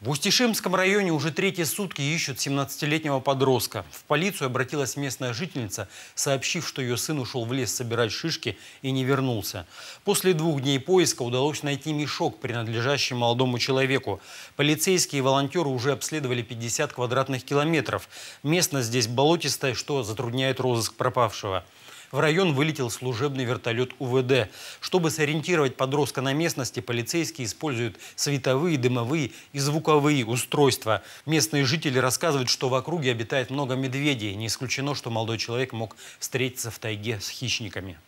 В Устишимском районе уже третьи сутки ищут 17-летнего подростка. В полицию обратилась местная жительница, сообщив, что ее сын ушел в лес собирать шишки и не вернулся. После двух дней поиска удалось найти мешок, принадлежащий молодому человеку. Полицейские и волонтеры уже обследовали 50 квадратных километров. Местность здесь болотистая, что затрудняет розыск пропавшего. В район вылетел служебный вертолет УВД. Чтобы сориентировать подростка на местности, полицейские используют световые, дымовые и звуковые устройства. Местные жители рассказывают, что в округе обитает много медведей. Не исключено, что молодой человек мог встретиться в тайге с хищниками.